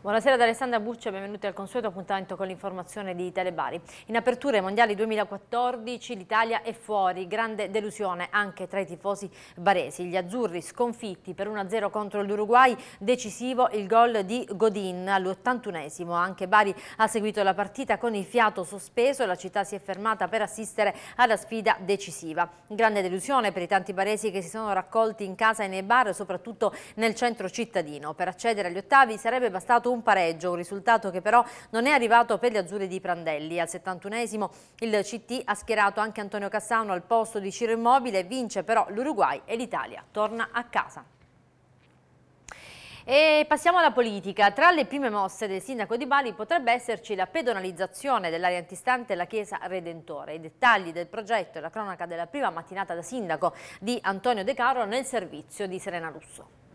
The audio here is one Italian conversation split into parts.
Buonasera ad Alessandra Buccio benvenuti al consueto appuntamento con l'informazione di Telebari. In apertura ai mondiali 2014 l'Italia è fuori, grande delusione anche tra i tifosi baresi. Gli azzurri sconfitti per 1-0 contro l'Uruguay, decisivo il gol di Godin all'81esimo. Anche Bari ha seguito la partita con il fiato sospeso e la città si è fermata per assistere alla sfida decisiva. Grande delusione per i tanti baresi che si sono raccolti in casa e nei bar, soprattutto nel centro cittadino. Per accedere agli ottavi sarebbe bastato segnato un pareggio, un risultato che però non è arrivato per gli azzurri di Prandelli. Al 71esimo il CT ha schierato anche Antonio Cassano al posto di Ciro Immobile, vince però l'Uruguay e l'Italia torna a casa. E passiamo alla politica. Tra le prime mosse del sindaco di Bari potrebbe esserci la pedonalizzazione dell'area antistante la chiesa Redentore. I dettagli del progetto e la cronaca della prima mattinata da sindaco di Antonio De Caro nel servizio di Serena Russo.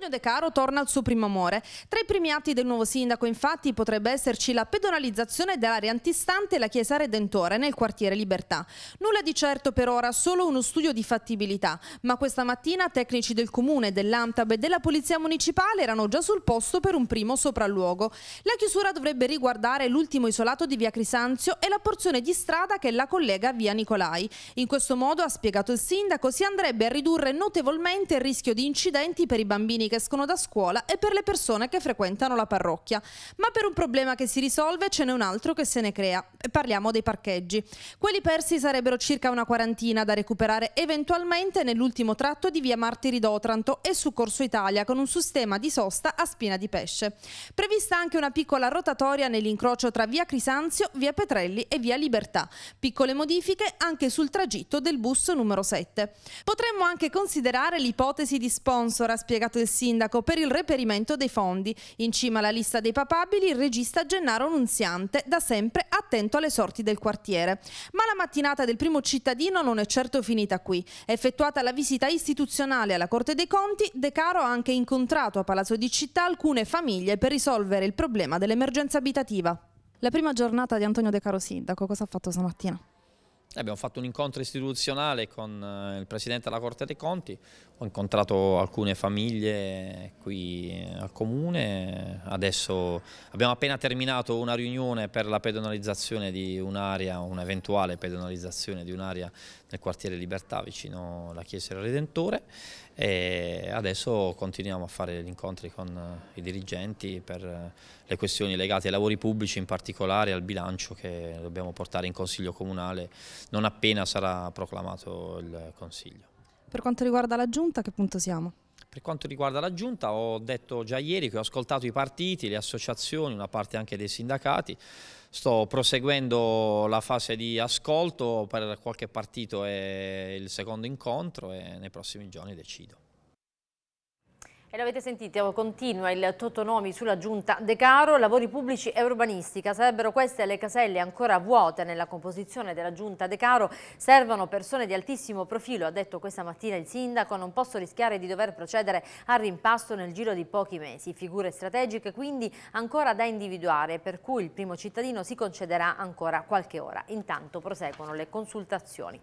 Antonio De Caro torna al suo primo amore. Tra i primi atti del nuovo sindaco infatti potrebbe esserci la pedonalizzazione dell'area antistante la chiesa Redentore nel quartiere Libertà. Nulla di certo per ora, solo uno studio di fattibilità, ma questa mattina tecnici del comune, dell'Amtab e della polizia municipale erano già sul posto per un primo sopralluogo. La chiusura dovrebbe riguardare l'ultimo isolato di via Crisanzio e la porzione di strada che la collega via Nicolai. In questo modo, ha spiegato il sindaco, si andrebbe a ridurre notevolmente il rischio di incidenti per i bambini che escono da scuola e per le persone che frequentano la parrocchia. Ma per un problema che si risolve ce n'è un altro che se ne crea. Parliamo dei parcheggi. Quelli persi sarebbero circa una quarantina da recuperare eventualmente nell'ultimo tratto di via Martiri d'Otranto e su Corso Italia con un sistema di sosta a spina di pesce. Prevista anche una piccola rotatoria nell'incrocio tra via Crisanzio, via Petrelli e via Libertà. Piccole modifiche anche sul tragitto del bus numero 7. Potremmo anche considerare l'ipotesi di sponsor, ha spiegato il sindaco per il reperimento dei fondi. In cima alla lista dei papabili il regista Gennaro Nunziante, da sempre attento alle sorti del quartiere. Ma la mattinata del primo cittadino non è certo finita qui. Effettuata la visita istituzionale alla Corte dei Conti, De Caro ha anche incontrato a Palazzo di Città alcune famiglie per risolvere il problema dell'emergenza abitativa. La prima giornata di Antonio De Caro Sindaco, cosa ha fatto stamattina? Eh, abbiamo fatto un incontro istituzionale con eh, il Presidente della Corte dei Conti, ho incontrato alcune famiglie qui eh, al Comune, adesso abbiamo appena terminato una riunione per la pedonalizzazione di un'area, un'eventuale pedonalizzazione di un'area nel quartiere Libertà vicino alla Chiesa del Redentore e adesso continuiamo a fare gli incontri con i dirigenti per le questioni legate ai lavori pubblici, in particolare al bilancio che dobbiamo portare in Consiglio Comunale non appena sarà proclamato il Consiglio. Per quanto riguarda la Giunta, a che punto siamo? Per quanto riguarda la Giunta ho detto già ieri che ho ascoltato i partiti, le associazioni, una parte anche dei sindacati, sto proseguendo la fase di ascolto, per qualche partito è il secondo incontro e nei prossimi giorni decido. E l'avete sentito, continua il Totonomi sulla giunta De Caro, lavori pubblici e urbanistica. Sarebbero queste le caselle ancora vuote nella composizione della giunta De Caro. Servono persone di altissimo profilo, ha detto questa mattina il sindaco. Non posso rischiare di dover procedere al rimpasto nel giro di pochi mesi. Figure strategiche quindi ancora da individuare, per cui il primo cittadino si concederà ancora qualche ora. Intanto proseguono le consultazioni.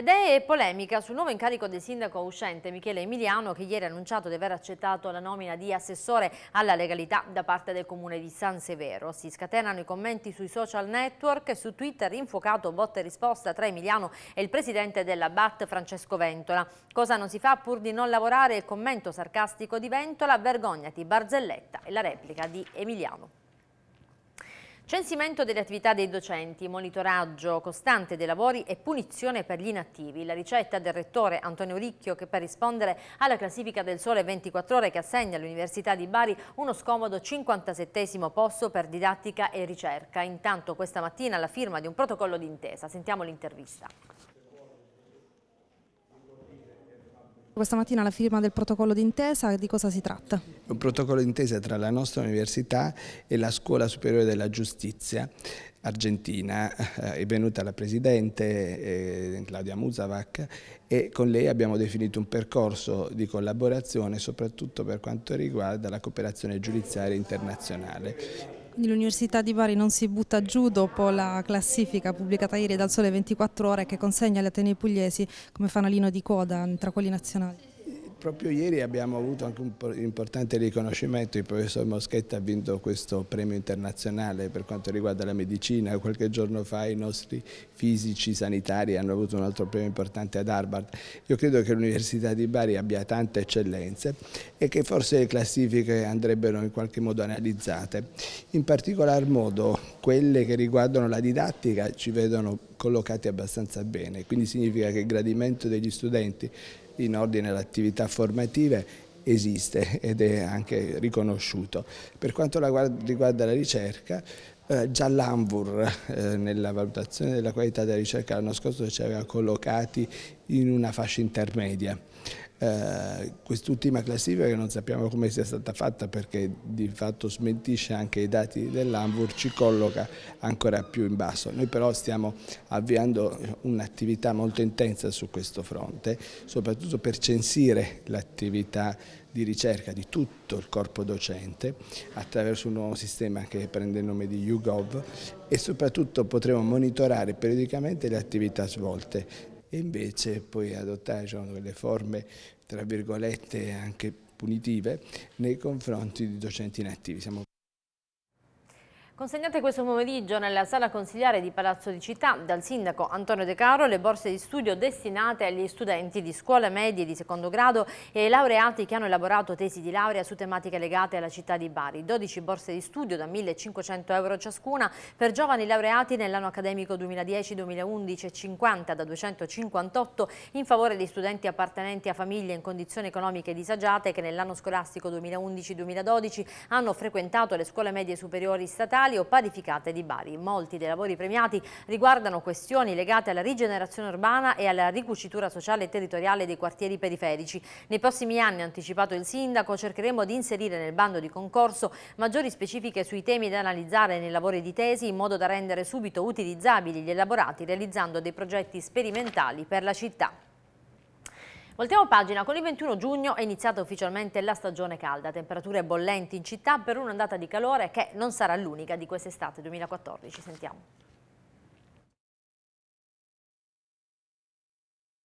Ed è polemica sul nuovo incarico del sindaco uscente Michele Emiliano che ieri ha annunciato di aver accettato la nomina di assessore alla legalità da parte del comune di San Severo. Si scatenano i commenti sui social network e su Twitter infuocato botta e risposta tra Emiliano e il presidente della BAT Francesco Ventola. Cosa non si fa pur di non lavorare? Il commento sarcastico di Ventola, vergognati, barzelletta e la replica di Emiliano. Censimento delle attività dei docenti, monitoraggio costante dei lavori e punizione per gli inattivi. La ricetta del rettore Antonio Ricchio che per rispondere alla classifica del Sole 24 Ore che assegna all'Università di Bari uno scomodo 57 posto per didattica e ricerca. Intanto questa mattina la firma di un protocollo d'intesa. Sentiamo l'intervista. Questa mattina la firma del protocollo d'intesa, di cosa si tratta? Un protocollo d'intesa tra la nostra università e la Scuola Superiore della Giustizia argentina, eh, è venuta la Presidente eh, Claudia Musavac e con lei abbiamo definito un percorso di collaborazione soprattutto per quanto riguarda la cooperazione giudiziaria internazionale L'Università di Bari non si butta giù dopo la classifica pubblicata ieri dal Sole 24 Ore che consegna gli Atenei Pugliesi come fanalino di coda tra quelli nazionali. Proprio ieri abbiamo avuto anche un importante riconoscimento, il professor Moschetta ha vinto questo premio internazionale per quanto riguarda la medicina, qualche giorno fa i nostri fisici sanitari hanno avuto un altro premio importante ad Harvard. Io credo che l'Università di Bari abbia tante eccellenze e che forse le classifiche andrebbero in qualche modo analizzate. In particolar modo quelle che riguardano la didattica ci vedono collocati abbastanza bene, quindi significa che il gradimento degli studenti in ordine alle attività formative esiste ed è anche riconosciuto. Per quanto riguarda la ricerca, eh, già l'ANVUR eh, nella valutazione della qualità della ricerca l'anno scorso ci aveva collocati in una fascia intermedia eh, quest'ultima classifica che non sappiamo come sia stata fatta perché di fatto smentisce anche i dati dell'Anvur, ci colloca ancora più in basso. Noi però stiamo avviando un'attività molto intensa su questo fronte, soprattutto per censire l'attività di ricerca di tutto il corpo docente attraverso un nuovo sistema che prende il nome di YouGov e soprattutto potremo monitorare periodicamente le attività svolte e invece poi adottare diciamo, delle forme, tra virgolette, anche punitive nei confronti di docenti inattivi. Siamo Consegnate questo pomeriggio nella sala consigliare di Palazzo di Città dal sindaco Antonio De Caro le borse di studio destinate agli studenti di scuole medie di secondo grado e ai laureati che hanno elaborato tesi di laurea su tematiche legate alla città di Bari. 12 borse di studio da 1.500 euro ciascuna per giovani laureati nell'anno accademico 2010-2011 e 50 da 258 in favore di studenti appartenenti a famiglie in condizioni economiche disagiate che nell'anno scolastico 2011-2012 hanno frequentato le scuole medie superiori statali ambientali o parificate di Bari. Molti dei lavori premiati riguardano questioni legate alla rigenerazione urbana e alla ricucitura sociale e territoriale dei quartieri periferici. Nei prossimi anni, ha anticipato il sindaco, cercheremo di inserire nel bando di concorso maggiori specifiche sui temi da analizzare nei lavori di tesi in modo da rendere subito utilizzabili gli elaborati realizzando dei progetti sperimentali per la città. Voltiamo pagina, con il 21 giugno è iniziata ufficialmente la stagione calda, temperature bollenti in città per un'ondata di calore che non sarà l'unica di quest'estate 2014, sentiamo.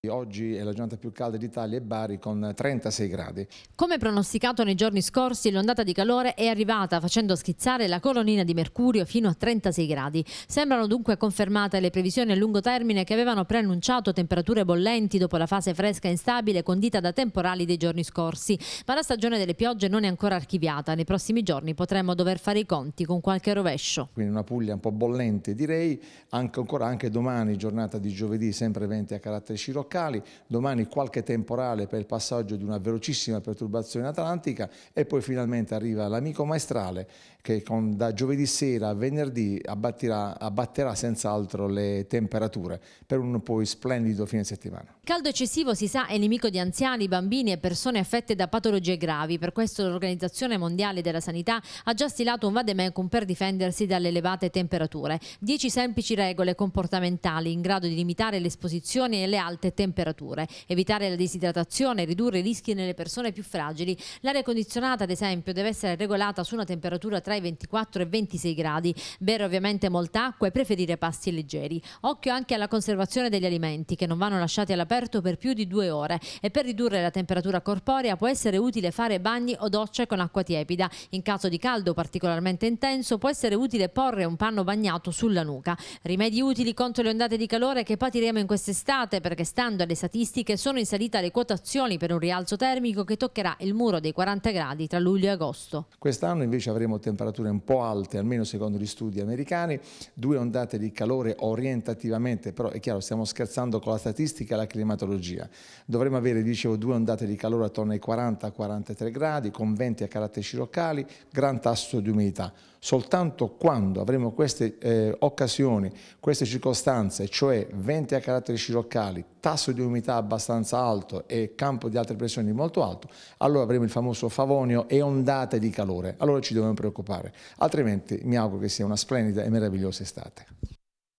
Oggi è la giornata più calda d'Italia e Bari con 36 gradi. Come pronosticato nei giorni scorsi, l'ondata di calore è arrivata facendo schizzare la colonnina di mercurio fino a 36 gradi. Sembrano dunque confermate le previsioni a lungo termine che avevano preannunciato temperature bollenti dopo la fase fresca e instabile condita da temporali dei giorni scorsi. Ma la stagione delle piogge non è ancora archiviata. Nei prossimi giorni potremmo dover fare i conti con qualche rovescio. Quindi una Puglia un po' bollente direi, anche, ancora anche domani, giornata di giovedì, sempre venti a carattere sciroccante locali, domani qualche temporale per il passaggio di una velocissima perturbazione atlantica e poi finalmente arriva l'amico maestrale che con, da giovedì sera a venerdì abbattirà, abbatterà senz'altro le temperature per un poi splendido fine settimana. Il caldo eccessivo si sa è nemico di anziani, bambini e persone affette da patologie gravi, per questo l'Organizzazione Mondiale della Sanità ha già stilato un vademecum per difendersi dalle elevate temperature, Dieci semplici regole comportamentali in grado di limitare l'esposizione e le alte temperature temperature, evitare la disidratazione, ridurre i rischi nelle persone più fragili. L'aria condizionata, ad esempio, deve essere regolata su una temperatura tra i 24 e i 26 gradi, bere ovviamente molta acqua e preferire pasti leggeri. Occhio anche alla conservazione degli alimenti, che non vanno lasciati all'aperto per più di due ore e per ridurre la temperatura corporea può essere utile fare bagni o docce con acqua tiepida. In caso di caldo particolarmente intenso può essere utile porre un panno bagnato sulla nuca. Rimedi utili contro le ondate di calore che patiremo in quest'estate perché stanno Tornando alle statistiche, sono in salita le quotazioni per un rialzo termico che toccherà il muro dei 40 gradi tra luglio e agosto. Quest'anno invece avremo temperature un po' alte, almeno secondo gli studi americani, due ondate di calore orientativamente, però è chiaro, stiamo scherzando con la statistica e la climatologia. Dovremo avere, dicevo, due ondate di calore attorno ai 40-43 gradi, con venti a caratteri sciroccali, gran tasso di umidità. Soltanto quando avremo queste eh, occasioni, queste circostanze, cioè venti a caratteri sciroccali, tasso di umidità abbastanza alto e campo di altre pressioni molto alto, allora avremo il famoso favonio e ondate di calore. Allora ci dobbiamo preoccupare, altrimenti mi auguro che sia una splendida e meravigliosa estate.